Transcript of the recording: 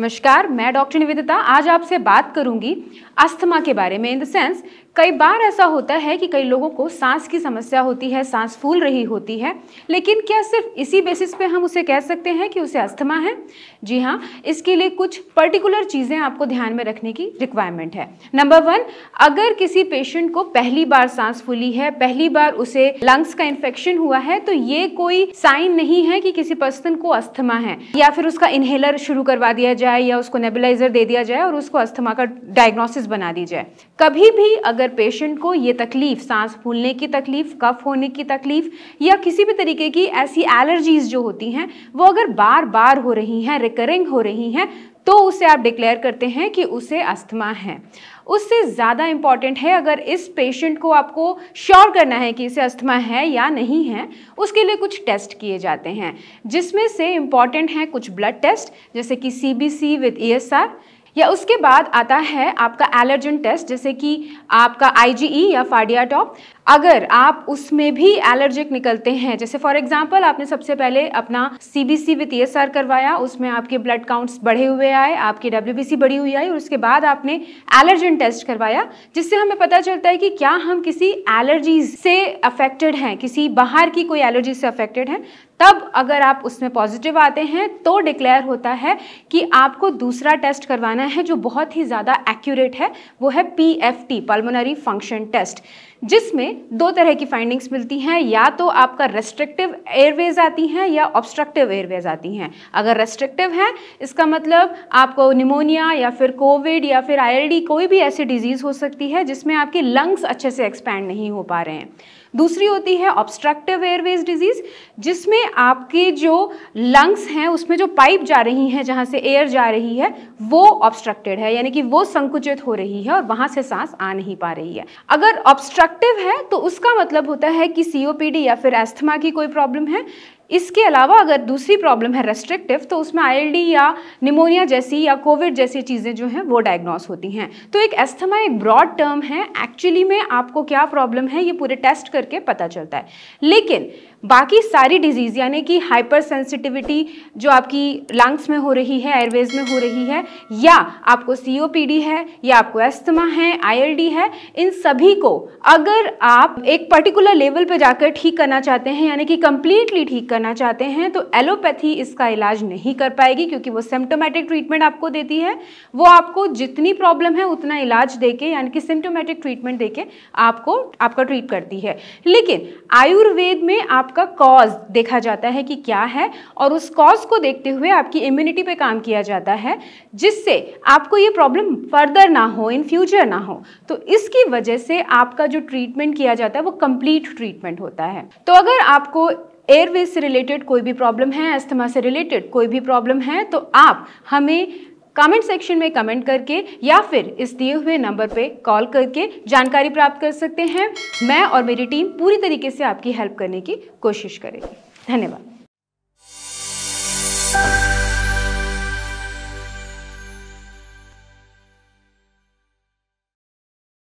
नमस्कार मैं डॉक्टर निवेदिता आज आपसे बात करूंगी अस्थमा के बारे में इन द सेंस कई बार ऐसा होता है कि कई लोगों को सांस की समस्या होती है सांस फूल रही होती है लेकिन क्या सिर्फ इसी बेसिस पे हम उसे कह सकते हैं कि उसे अस्थमा है जी हाँ इसके लिए कुछ पर्टिकुलर चीज़ें आपको ध्यान में रखने की रिक्वायरमेंट है नंबर वन अगर किसी पेशेंट को पहली बार सांस फूली है पहली बार उसे लंग्स का इन्फेक्शन हुआ है तो ये कोई साइन नहीं है कि किसी पर्सन को अस्थमा है या फिर उसका इन्हेलर शुरू करवा दिया जाए जाए या उसको नेबुलाइज़र दे दिया जाए और उसको अस्थमा का डायग्नोसिस बना दी जाए कभी भी अगर पेशेंट को ये तकलीफ़ सांस फूलने की तकलीफ़ कफ होने की तकलीफ़ या किसी भी तरीके की ऐसी एलर्जीज़ जो होती हैं वो अगर बार बार हो रही हैं रिकरिंग हो रही हैं तो उसे आप डिक्लेयर करते हैं कि उसे अस्थमा है उससे ज़्यादा इम्पॉर्टेंट है अगर इस पेशेंट को आपको श्योर करना है कि इसे अस्थमा है या नहीं है उसके लिए कुछ टेस्ट किए जाते हैं जिसमें से इम्पॉर्टेंट हैं कुछ ब्लड टेस्ट जैसे कि C B C with E S R या उसके बाद आता है आपका एलर्जन टेस्ट जैसे कि आपका आईजीई e या फाडिया टॉप अगर आप उसमें भी एलर्जिक निकलते हैं जैसे फॉर एग्जांपल आपने सबसे पहले अपना सीबीसी विथ ईएसआर करवाया उसमें आपके ब्लड काउंट्स बढ़े हुए आए आपकी डब्ल्यूबीसी बढ़ी हुई आई और उसके बाद आपने एलर्जन टेस्ट करवाया जिससे हमें पता चलता है कि क्या हम किसी एलर्जीज से अफेक्टेड हैं किसी बाहर की कोई एलर्जी से अफेक्टेड हैं तब अगर आप उसमें पॉजिटिव आते हैं तो डिक्लेयर होता है कि आपको दूसरा टेस्ट करवाना है जो बहुत ही ज़्यादा एक्यूरेट है वो है P F T pulmonary function test जिसमें दो तरह की फाइंडिंग्स मिलती हैं या तो आपका रेस्ट्रिक्टिव एयरवेज आती हैं या ऑब्स्ट्रक्टिव एयरवेज आती हैं अगर रेस्ट्रिक्टिव हैं इसका मतलब आपको निमोनिया या फिर कोविड या फिर आई कोई भी ऐसी डिजीज़ हो सकती है जिसमें आपके लंग्स अच्छे से एक्सपैंड नहीं हो पा रहे हैं दूसरी होती है ऑब्स्ट्रक्टिव एयरवेज डिजीज़ जिसमें आपके जो लंग्स हैं उसमें जो पाइप जा रही हैं जहाँ से एयर जा रही है वो ऑब्स्ट्रक्टेड है यानी कि वो संकुचित हो रही है और वहाँ से सांस आ नहीं पा रही है अगर ऑब्स्ट्रक्टिव है तो उसका मतलब होता है कि सी या फिर एस्थमा की कोई प्रॉब्लम है इसके अलावा अगर दूसरी प्रॉब्लम है रेस्ट्रिक्टिव तो उसमें आईएलडी या निमोनिया जैसी या कोविड जैसी चीज़ें जो हैं वो डायग्नोस होती हैं तो एक एस्थमा एक ब्रॉड टर्म है एक्चुअली में आपको क्या प्रॉब्लम है ये पूरे टेस्ट करके पता चलता है लेकिन बाकी सारी डिजीज़ यानी कि हाइपर सेंसिटिविटी जो आपकी लंग्स में हो रही है एयरवेज में हो रही है या आपको सीओपीडी है या आपको एस्थमा है आईएलडी है इन सभी को अगर आप एक पर्टिकुलर लेवल पर जाकर ठीक करना चाहते हैं यानी कि कंप्लीटली ठीक करना चाहते हैं तो एलोपैथी इसका इलाज नहीं कर पाएगी क्योंकि वो सिम्टोमेटिक ट्रीटमेंट आपको देती है वो आपको जितनी प्रॉब्लम है उतना इलाज देके यानी कि सिम्टोमेटिक ट्रीटमेंट देके आपको आपका ट्रीट करती है लेकिन आयुर्वेद में आपका कॉज देखा जाता है कि क्या है और उस कॉज को देखते हुए आपकी इम्यूनिटी पर काम किया जाता है जिससे आपको ये प्रॉब्लम फर्दर ना हो इन फ्यूचर ना हो तो इसकी वजह से आपका जो ट्रीटमेंट किया जाता है वो कंप्लीट ट्रीटमेंट होता है तो अगर आपको एयरवेज से रिलेटेड कोई भी प्रॉब्लम है अस्थमा से रिलेटेड कोई भी प्रॉब्लम है तो आप हमें कमेंट सेक्शन में कमेंट करके या फिर इस दिए हुए नंबर पे कॉल करके जानकारी प्राप्त कर सकते हैं मैं और मेरी टीम पूरी तरीके से आपकी हेल्प करने की कोशिश करेगी धन्यवाद